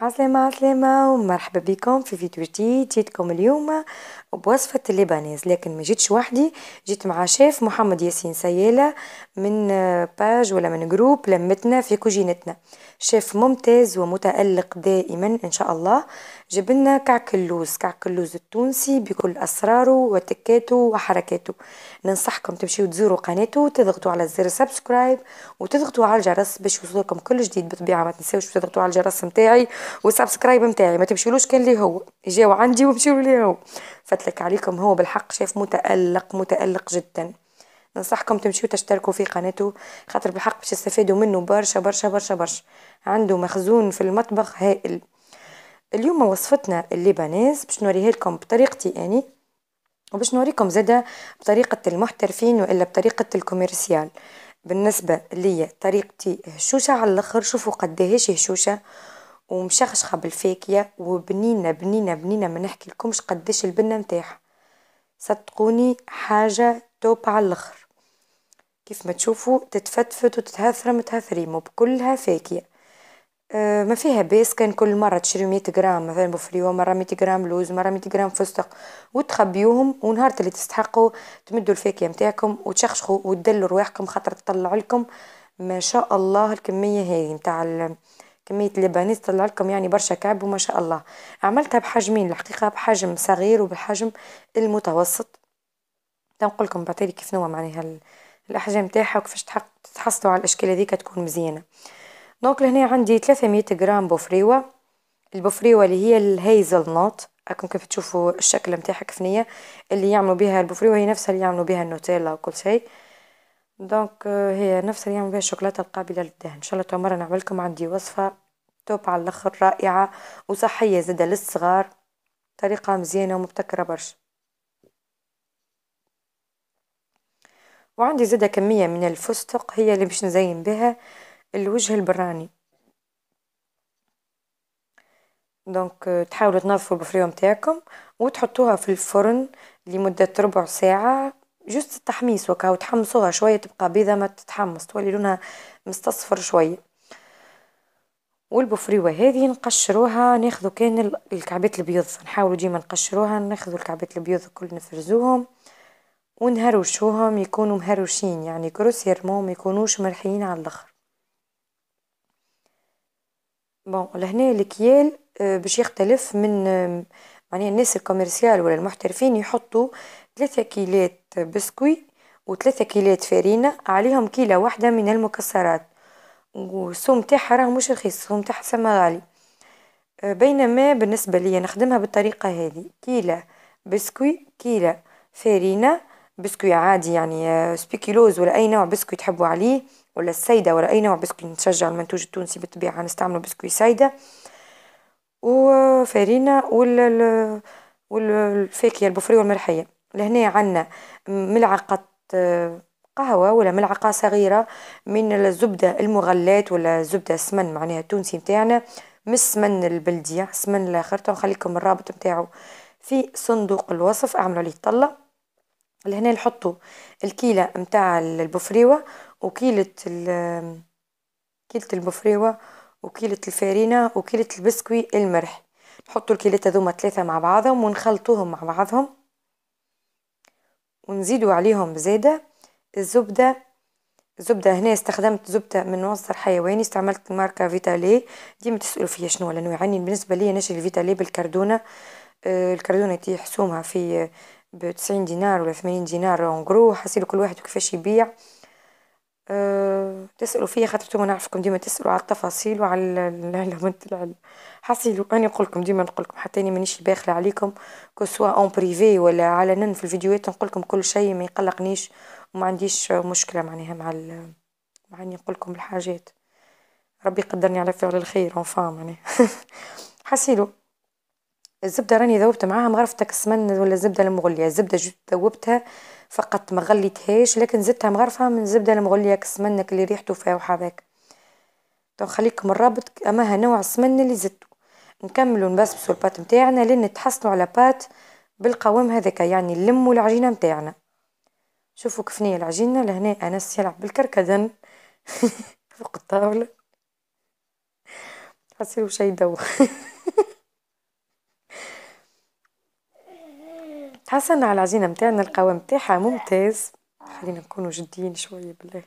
عسلامة عسلامة ومرحبا بكم في فيديو جديد جيتكم اليوم بوصفة الليبانيز لكن ما جيتش وحدي جيت مع شيف محمد ياسين سيالة من باج ولا من جروب لمتنا في كوجينتنا شيف ممتاز ومتألق دائما إن شاء الله جبنا كعك اللوز كعك اللوز التونسي بكل أسراره وتكاته وحركاته ننصحكم تمشيو تزوروا قناته وتضغطوا على زر سبسكرايب وتضغطوا على الجرس باش يوصلكم كل جديد بالطبيعة ما تنساوش تضغطوا على الجرس نتاعي والسبسكرايب نتاعي ما تمشيولوش كان لي هو جاو عندي ومشيو لي هو فتلك عليكم هو بالحق شاف متألق متألق جدا ننصحكم تمشيو تشتركوا في قناته خاطر بالحق باش تستفادوا منه برشا برشا برشا برشا عنده مخزون في المطبخ هائل اليوم وصفتنا الليبانيز باش نوريها لكم بطريقتي اني وباش نوريكم زادا بطريقة المحترفين والا بطريقة الكوميرسيال بالنسبة ليا طريقتي هشوشة على الاخر شوفوا قداهاش هشوشة ومشخشخة بالفاكية وبنينة بنينة بنينة ما نحكي لكمش قداش البنة متاعها صدقوني حاجة توب على الاخر كيف ما تشوفوا تتفتفت وتتهثرم متهثريم وبكلها فاكية آه، ما فيها باس كان كل مرة تشريو مية غرام مثلا بوفريوة مرة مية غرام لوز مرة مية غرام فستق وتخبيوهم ونهار اللي تستحقوا تمدوا الفاكهة نتاعكم وتشخشخوا وتدلوا رواحكم خاطر تطلع لكم ما شاء الله الكمية هذه نتاع كمية اللبانيز طلع لكم يعني برشا كعب وما شاء الله عملتها بحجمين الحقيقة بحجم صغير وبالحجم المتوسط تنقول لكم بعتلي كيف نوع معناها الأحجام تاعها وكيفاش تحصلوا على الأشكال هذيك تكون مزيانة دونك لهنا عندي 300 غرام بوفريوة البوفريوة اللي هي الهيزل نوت راكم كيف تشوفوا الشكل نتاعها كفنية اللي يعملوا بها البوفريوة هي نفسها اللي يعملوا بها النوتيلا وكل شيء دونك هي نفسها اللي يعملوا بها الشوكولاتة القابلة للدهن ان شاء الله نعمل نعملكم عندي وصفة توب على الاخر رائعة وصحية زادة للصغار طريقة مزيانة ومبتكرة برشا وعندي زادة كمية من الفستق هي اللي باش نزين بها الوجه البراني دونك آه، تحاولوا تنظفوا البوفريو نتاعكم وتحطوها في الفرن لمدة ربع ساعة جوست التحميص وكا وتحمصوها شوية تبقى بيضة ما تتحمص تولي لونها مستصفر شوية والبوفريوة هذه نقشروها ناخذوا كان الكعبات البيض نحاولوا ديما نقشروها ناخذوا الكعبات البيض الكل نفرزوهم ونهروشوهم يكونوا مهروشين يعني كروسيرمون ما يكونوش مرحيين على الاخر بون لهنا الكيال باش يختلف من معناها الناس الكوميرسيال ولا المحترفين يحطوا ثلاثة كيلات بسكوي وثلاثة كيلات فارينة عليهم كيلة واحدة من المكسرات والسوم تاعها راه مش رخيص السوم تاعها سما غالي بينما بالنسبة ليا نخدمها بالطريقة هذه كيلة بسكوي كيلة فارينة بسكوي عادي يعني سبيكيلوز euh, ولا أي نوع بسكوي تحبوا عليه. ولا السيدة ولا أي نوع بسكوي نتشجع المنتوج التونسي بالطبيعة نستعملو بسكوي سيدة وفارينة وال والفاكهة البفرية والملحية لهنا عندنا ملعقة آه، قهوة ولا ملعقة صغيرة من الزبدة المغلات ولا زبدة سمن معناها التونسي متاعنا مش سمن البلدية سمن الآخر نخليكم الرابط نتاعو في صندوق الوصف اعملوا عليه طلة لهنا نحطو الكيلة متاع البفريوة وكيلة كيلة البفريوة وكيلة الفارينة وكيلة البسكوي المرح نحطو الكيلات هاذوما ثلاثة مع بعضهم ونخلطوهم مع بعضهم، ونزيدو عليهم زادة الزبدة، الزبدة هنا استخدمت زبدة من مصدر حيواني استعملت ماركة فيتالي، ديما تسألو فيا شنو الأنواع، يعني بالنسبة ليا نشري الفيتالي بالكردونة الكردونة آه، يطيح حسومها في 90 دينار ولا ثمانين دينار غرو حسيلو كل واحد كيفاش يبيع أه، تسألوا فيا خاطر نتوما نعرفكم ديما تسألوا على التفاصيل وعلى العلم حسيلو أنا نقولكم ديما نقولكم حتى أنا مانيش باخلة عليكم سوا أون بريفي ولا علنا في الفيديوهات نقولكم كل شيء ما يقلقنيش وما عنديش مشكلة معناها مع ال... مع إني نقولكم الحاجات ربي يقدرني على فعل الخير فام معناها حسيلو الزبدة راني ذوبت معاها مغرفتك السمن ولا الزبدة المغلية الزبدة جيت ذوبتها فقط ما غليتهاش لكن زدتها مغرفة من الزبدة المغلية كسمنك اللي ريحتو فاوحة هذاك تو خليكم الرابط اما ها نوع السمن اللي زدتو نكملو نبسبسو البات نتاعنا لين نتحصلو على بات بالقوام هذاك يعني نلمو العجينة نتاعنا شوفوا كفنية العجينة لهنا أنس يلعب بالكركدن فوق الطاولة حسيت شي دوخ حصلنا على العجينة متاعنا القوام متاعها ممتاز خلينا نكونوا جديين شوية بالله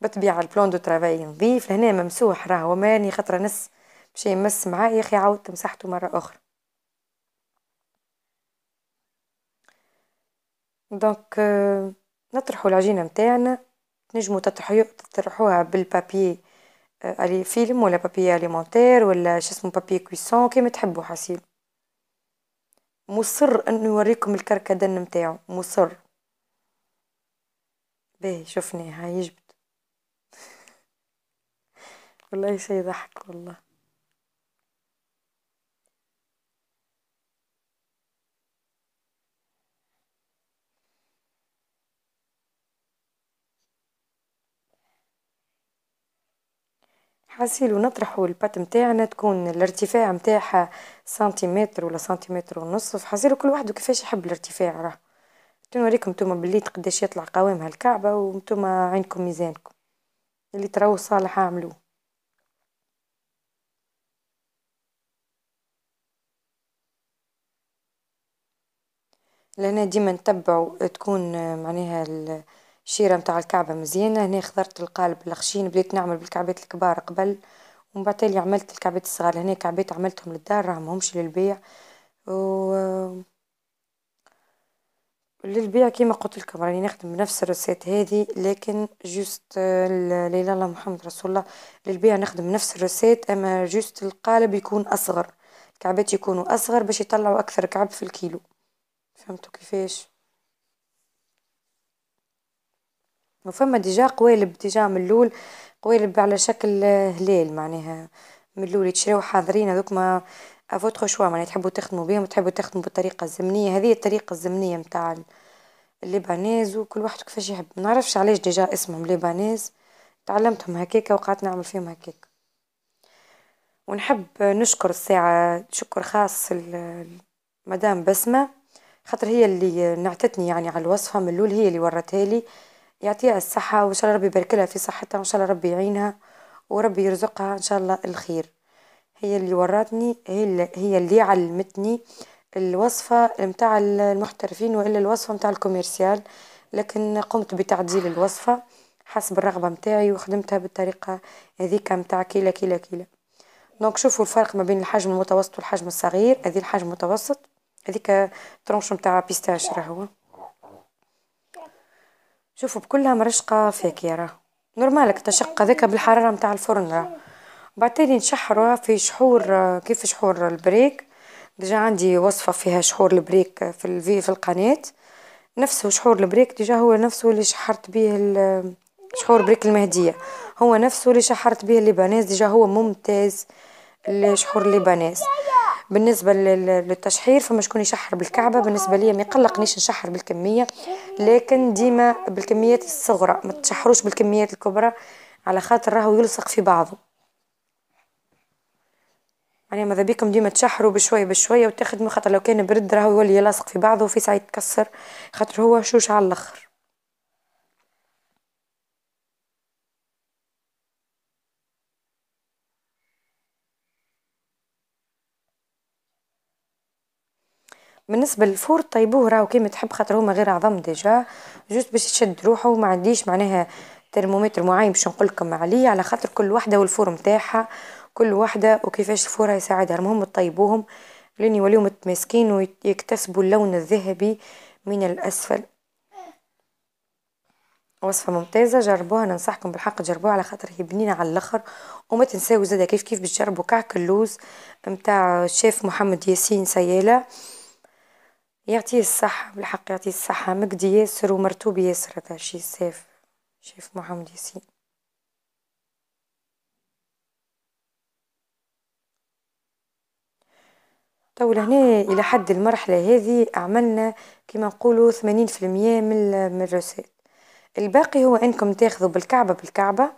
بالطبيعة البلون دو ترافاي نظيف لهنا ممسوح راهو ماني خطرة نس باش يمس معايا يا أخي عاودت مسحته مرة أخرى دونك euh, نطرحوا العجينة متاعنا تنجمو تطرحوها بالبابي الي آه، فيلم ولا بابي اليمونتير ولا شو اسمه بابي كويسون كيما تحبوا حسيل مصر انه يوريكم الكركدن متاعو مصر باهي شفناه هاي يجبد والله شي ضحك والله غسيل ونطرحو البات متاعنا تكون الارتفاع متاعها سنتيمتر ولا سنتيمتر ونص فحسيلو كل واحد كيفاش يحب الارتفاع راه نوريكم نتوما بلي قداش يطلع قوامها الكعبة ونتوما عينكم ميزانكم اللي تراو صالح اعملوه لهنا ديما نتبعو تكون معناها الشيرة نتاع الكعبة مزيانة هنا خضرت القالب الخشين بديت نعمل بالكعبات الكبار قبل، ومن بعد تالي عملت الكعبات الصغار هنا كعبات عملتهم للدار راهم ماهمش للبيع، و للبيع كيما قلتلكم راني نخدم بنفس الروسات هاذي لكن جوست لا إله إلا الله محمد رسول الله للبيع نخدم نفس الروسات أما جوست القالب يكون أصغر الكعبات يكونوا أصغر باش يطلعوا أكثر كعب في الكيلو، فهمتو كيفاش. فما ديجا قوالب ديجا من اللول قوالب على شكل هلال معناها من اللول يتشراو حاضرين هذوك ما افوتخ شوا معناها تحبوا تخدموا بهم تحبوا تخدموا بالطريقة الزمنية هذه الطريقة الزمنية متاع الليبانيز وكل واحد كيفاش يحب ما نعرفش علاش ديجا اسمهم ليبانيز تعلمتهم هكاكا وقعدت نعمل فيهم هكاكا ونحب نشكر الساعة شكر خاص مدام بسمة خاطر هي اللي نعتتني يعني على الوصفة من الأول هي اللي ورتها لي يعطيها الصحة وإن شاء الله ربي يبارك لها في صحتها وإن شاء الله ربي يعينها وربي يرزقها إن شاء الله الخير هي اللي وراتني هي هي اللي علمتني الوصفة متاع المحترفين وإلا الوصفة متاع الكوميرسيال لكن قمت بتعديل الوصفة حسب الرغبة متاعي وخدمتها بالطريقة هذيك متاع كيلا كيلا كيلا دونك شوفوا الفرق ما بين الحجم المتوسط والحجم الصغير هذه الحجم المتوسط هذيك ترونش متاع بيستاش راهو شوفوا بكلها مرشقة فاكره راه نورمالك تشق ذاك بالحرارة متاع الفرن راه بعتالي نشحروها في شحور كيف شحور البريك ديجا عندي وصفة فيها شحور البريك في الفي في القناة نفسه شحور البريك ديجا هو نفسه اللي شحرت به شحور بريك المهدية هو نفسه اللي شحرت به الليبانيز ديجا هو ممتاز شحور الليبانيز بالنسبه للتشحير فما شكون يشحر بالكعبه بالنسبه لي ما يقلقنيش نشحر بالكميه لكن ديما بالكميات الصغرى ما تشحروش بالكميات الكبرى على خاطر راهو يلصق في بعضه يعني ماذا بيكم ديما تشحروا بشويه بشويه من خاطر لو كان برد راهو يولي يلاصق في بعضه وفي ساعه يتكسر خاطر هو شوش على الاخر بالنسبه للفور طيبوه راهو كيما تحب خاطر هما غير عظم ديجا جوست باش تشد روحه وما عنديش معناها ترمومتر معين باش نقول لكم عليه على خاطر كل وحده والفور نتاعها كل وحده وكيفاش الفور يساعدها المهم طيبوهم لين يوليو متماسكين ويكتسبوا اللون الذهبي من الاسفل وصفة ممتازة جربوها ننصحكم بالحق جربوها على خاطر هي بنينة على الآخر وما تنساو زادا كيف كيف باش كعك اللوز متاع الشيف محمد ياسين سيالة يعطيه الصحة بالحق يعطيه الصحة مجدي ياسر ومرتوب ياسر هذا شي سيف شيف محمد ياسين طول هنا إلى حد المرحلة هذه عملنا كما نقولوا ثمانين في المية من الرسائل الباقي هو أنكم تاخذوا بالكعبة بالكعبة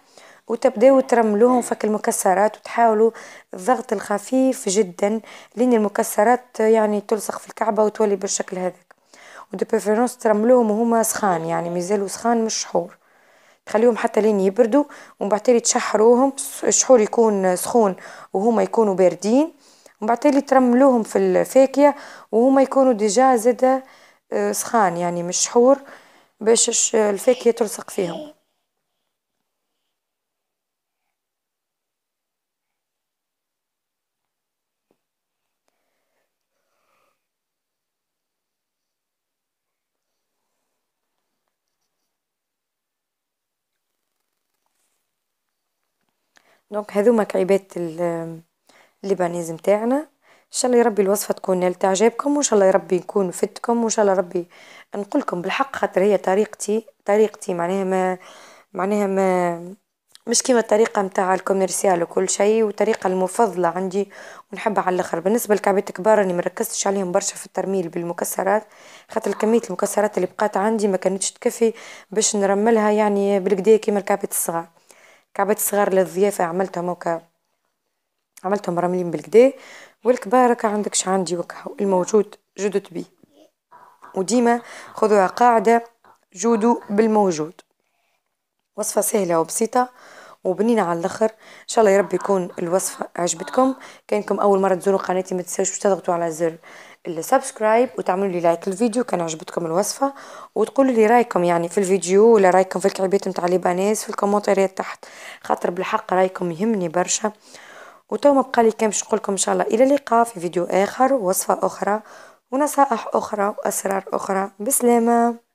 وتبداو ترملوهم فك المكسرات وتحاولوا الضغط الخفيف جدا لين المكسرات يعني تلصق في الكعبة وتولي بالشكل هذاك ودو بريفيرونس ترملوهم وهما سخان يعني مازالوا سخان مش شحور تخليهم حتى لين يبردوا ومن بعد تشحروهم الشحور يكون سخون وهما يكونوا باردين ومن بعد ترملوهم في الفاكهة وهما يكونوا ديجا زاده آه، سخان يعني مش شحور باش الفاكهة تلصق فيهم دونك هذوما كعبات الليبانيز متاعنا ان شاء الله يا ربي الوصفه تكون نالت اعجابكم وان شاء الله يا ربي نكون فدتكم وان شاء الله ربي نقول لكم بالحق خاطر هي طريقتي طريقتي معناها ما معناها ما مش كيما الطريقة متاع الكوميرسيال وكل شيء وطريقة المفضلة عندي ونحبها على الآخر بالنسبة لكعبات الكبار راني مركزتش عليهم برشا في الترميل بالمكسرات خاطر كمية المكسرات اللي بقات عندي ما كانتش تكفي باش نرملها يعني بالكدا كيما الكعبات الصغار كعبات صغار للضيافة عملتهم هكا عملتهم راملين بالكدا والكبار هكا عندك عندي وكا الموجود جدد بيه وديما خذوها قاعدة جودوا بالموجود وصفة سهلة وبسيطة وبنينا على الاخر ان شاء الله يا رب يكون الوصفة عجبتكم كانكم اول مرة تزوروا قناتي ما تنساوش تضغطوا على زر السبسكرايب وتعملوا لي لايك الفيديو كان عجبتكم الوصفه وتقولوا لي رايكم يعني في الفيديو ولا رايكم في الكعبات نتاع ليبانيز في الكومنتات تحت خاطر بالحق رايكم يهمني برشا وتوما بقى لي كان باش نقول ان شاء الله الى اللقاء في فيديو اخر وصفه اخرى ونصائح اخرى واسرار اخرى بسلامه